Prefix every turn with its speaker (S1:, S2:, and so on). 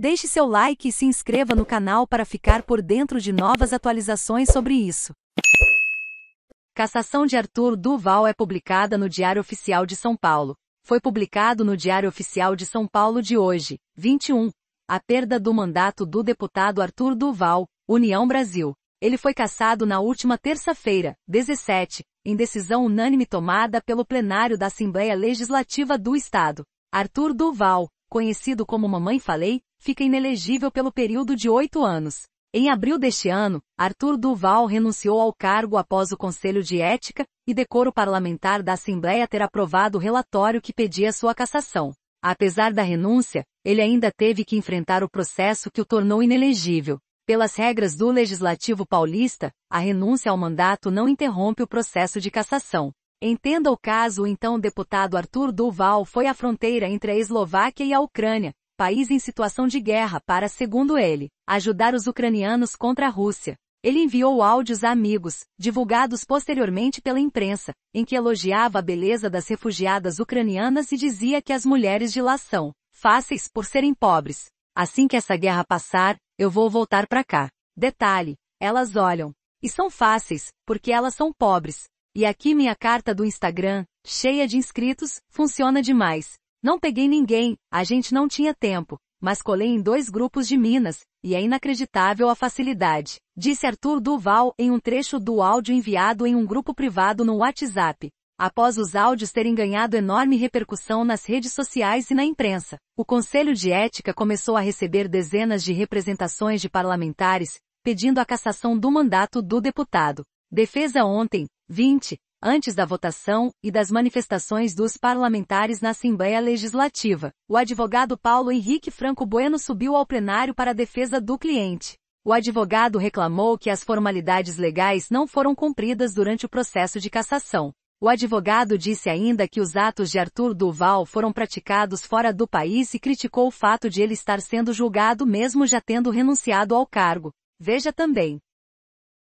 S1: Deixe seu like e se inscreva no canal para ficar por dentro de novas atualizações sobre isso. Cassação de Arthur Duval é publicada no Diário Oficial de São Paulo. Foi publicado no Diário Oficial de São Paulo de hoje, 21. A perda do mandato do deputado Arthur Duval, União Brasil. Ele foi cassado na última terça-feira, 17, em decisão unânime tomada pelo plenário da Assembleia Legislativa do Estado. Arthur Duval, conhecido como Mamãe Falei, fica inelegível pelo período de oito anos. Em abril deste ano, Arthur Duval renunciou ao cargo após o Conselho de Ética e Decoro Parlamentar da Assembleia ter aprovado o relatório que pedia sua cassação. Apesar da renúncia, ele ainda teve que enfrentar o processo que o tornou inelegível. Pelas regras do Legislativo Paulista, a renúncia ao mandato não interrompe o processo de cassação. Entenda o caso então, o então deputado Arthur Duval foi à fronteira entre a Eslováquia e a Ucrânia, país em situação de guerra para, segundo ele, ajudar os ucranianos contra a Rússia. Ele enviou áudios a amigos, divulgados posteriormente pela imprensa, em que elogiava a beleza das refugiadas ucranianas e dizia que as mulheres de lá são fáceis por serem pobres. Assim que essa guerra passar, eu vou voltar para cá. Detalhe, elas olham. E são fáceis, porque elas são pobres. E aqui minha carta do Instagram, cheia de inscritos, funciona demais. Não peguei ninguém, a gente não tinha tempo, mas colei em dois grupos de minas, e é inacreditável a facilidade, disse Arthur Duval em um trecho do áudio enviado em um grupo privado no WhatsApp. Após os áudios terem ganhado enorme repercussão nas redes sociais e na imprensa, o Conselho de Ética começou a receber dezenas de representações de parlamentares, pedindo a cassação do mandato do deputado. Defesa ontem, 20, Antes da votação e das manifestações dos parlamentares na Assembleia Legislativa, o advogado Paulo Henrique Franco Bueno subiu ao plenário para a defesa do cliente. O advogado reclamou que as formalidades legais não foram cumpridas durante o processo de cassação. O advogado disse ainda que os atos de Arthur Duval foram praticados fora do país e criticou o fato de ele estar sendo julgado mesmo já tendo renunciado ao cargo. Veja também.